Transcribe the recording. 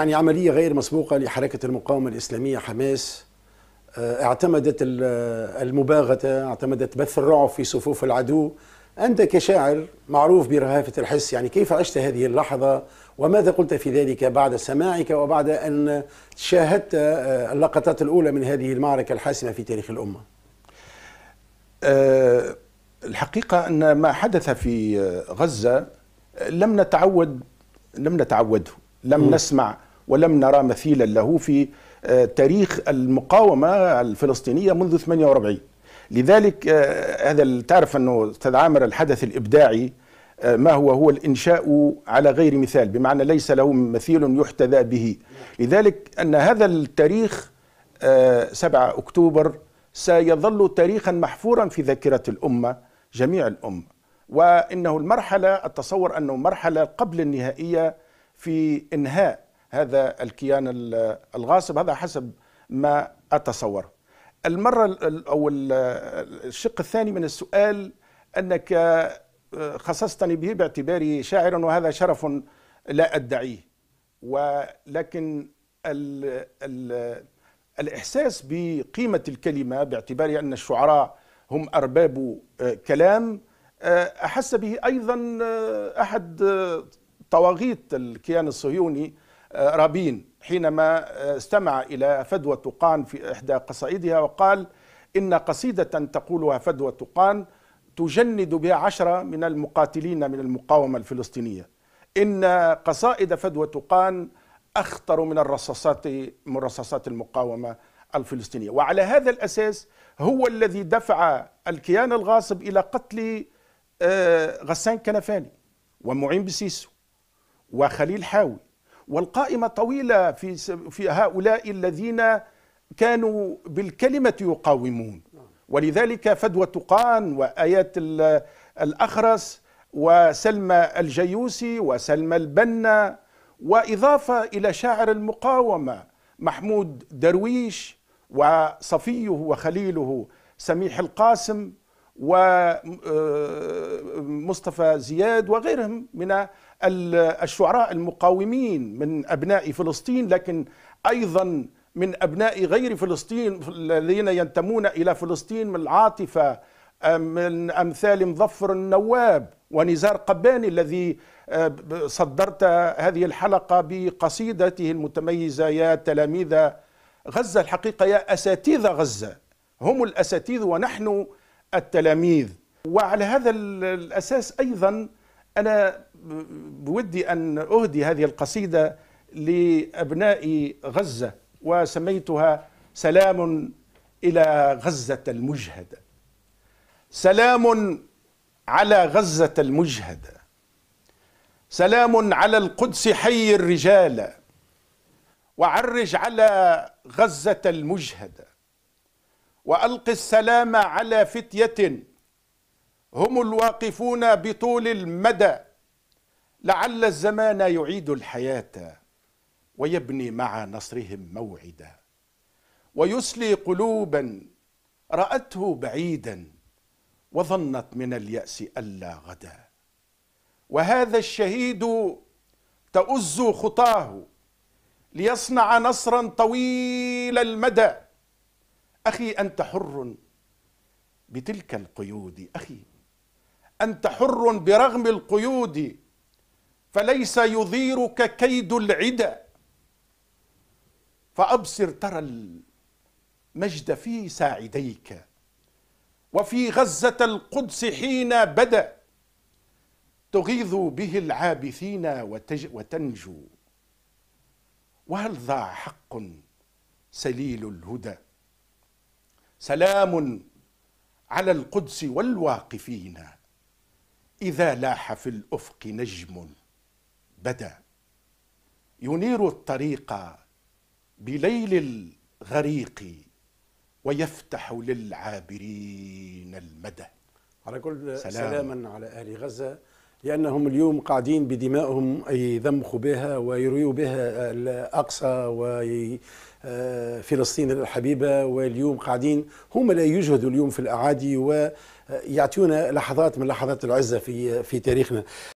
يعني عملية غير مسبوقة لحركة المقاومة الإسلامية حماس آه، اعتمدت المباغتة اعتمدت بث الرعب في صفوف العدو أنت كشاعر معروف برهافة الحس يعني كيف عشت هذه اللحظة وماذا قلت في ذلك بعد سماعك وبعد أن شاهدت آه، اللقطات الأولى من هذه المعركة الحاسمة في تاريخ الأمة آه، الحقيقة أن ما حدث في غزة لم نتعود لم نتعوده لم م. نسمع ولم نرى مثيلا له في آه، تاريخ المقاومة الفلسطينية منذ 48 لذلك آه، هذا تعرف أنه أستاذ عامر الحدث الإبداعي آه، ما هو هو الإنشاء على غير مثال بمعنى ليس له مثيل يحتذى به لذلك أن هذا التاريخ 7 أكتوبر سيظل تاريخا محفورا في ذاكرة الأمة جميع الأمة وإنه المرحلة أتصور أنه مرحلة قبل النهائية في إنهاء هذا الكيان الغاصب هذا حسب ما أتصور المرة أو الشق الثاني من السؤال أنك آه، خصصتني به باعتباري شاعرا وهذا شرف لا أدعيه ولكن الـ الـ الإحساس بقيمة الكلمة باعتبار أن الشعراء هم أرباب آه، كلام آه، أحس به أيضا أحد طواغيت الكيان الصهيوني رابين حينما استمع إلى فدوى تقان في إحدى قصائدها وقال إن قصيدة تقولها فدوى تقان تجند بها عشرة من المقاتلين من المقاومة الفلسطينية إن قصائد فدوى تقان أخطر من الرصاصات من رصاصات المقاومة الفلسطينية وعلى هذا الأساس هو الذي دفع الكيان الغاصب إلى قتل آه، غسان كنفاني ومعين بسيسو وخليل حاوي والقائمة طويلة في في هؤلاء الذين كانوا بالكلمة يقاومون ولذلك فدوى تقان وآيات الأخرس وسلمى الجيوسي وسلمى البنا وإضافة إلى شاعر المقاومة محمود درويش وصفيه وخليله سميح القاسم ومصطفى زياد وغيرهم من الشعراء المقاومين من أبناء فلسطين لكن أيضا من أبناء غير فلسطين الذين ينتمون إلى فلسطين من العاطفة من أمثال مظفر النواب ونزار قباني الذي آه، صدرت هذه الحلقة بقصيدته المتميزة يا تلاميذ غزة الحقيقة يا أساتذة غزة هم الأساتذة ونحن التلاميذ وعلى هذا الأساس أيضا أنا بودي أن أهدي هذه القصيدة لأبناء غزة وسميتها سلام إلى غزة المجهدة سلام على غزة المجهدة سلام على القدس حي الرجال وعرج على غزة المجهده وألق السلام على فتية هم الواقفون بطول المدى لعل الزمان يعيد الحياة ويبني مع نصرهم موعدا ويسلي قلوبا رأته بعيدا وظنت من اليأس ألا غدا وهذا الشهيد تؤز خطاه ليصنع نصرا طويل المدى أخي أنت حر بتلك القيود أخي أنت حر برغم القيود فليس يضيرك كيد العدى فأبصر ترى المجد في ساعديك وفي غزة القدس حين بدا تغيظ به العابثين وتج وتنجو وهل ذا حق سليل الهدى سلام على القدس والواقفين اذا لاح في الافق نجم بدا ينير الطريق بليل الغريق ويفتح للعابرين المدى على كل سلام. سلاما على اهل غزه لأنهم اليوم قاعدين بدمائهم يذمخوا بها ويرويوا بها الأقصى وفلسطين الحبيبة واليوم قاعدين هم لا يجهدوا اليوم في الأعادي ويعطيونا لحظات من لحظات العزة في في تاريخنا